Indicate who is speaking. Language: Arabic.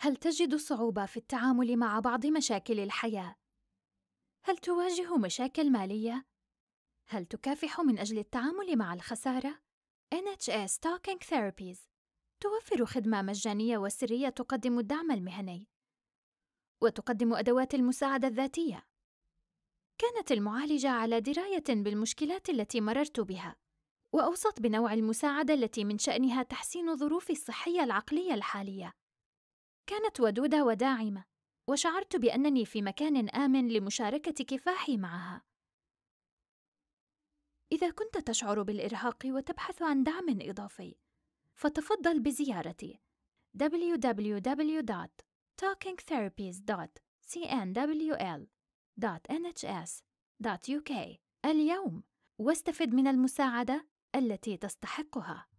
Speaker 1: هل تجد صعوبة
Speaker 2: في التعامل مع بعض مشاكل الحياة؟ هل تواجه مشاكل مالية؟ هل تكافح من أجل التعامل مع الخسارة؟ NHS Talking Therapies توفر خدمة مجانية وسرية تقدم الدعم المهني وتقدم أدوات المساعدة الذاتية. كانت المعالجة على دراية بالمشكلات التي مررت بها، وأوصت بنوع المساعدة التي من شأنها تحسين ظروفي الصحية العقلية الحالية. كانت ودودة وداعمة، وشعرت بأنني في مكان آمن لمشاركة كفاحي معها. إذا كنت تشعر بالإرهاق وتبحث عن دعم إضافي، فتفضل بزيارتي www.talkingtherapies.cnwl.nhs.uk اليوم واستفد من المساعدة التي تستحقها.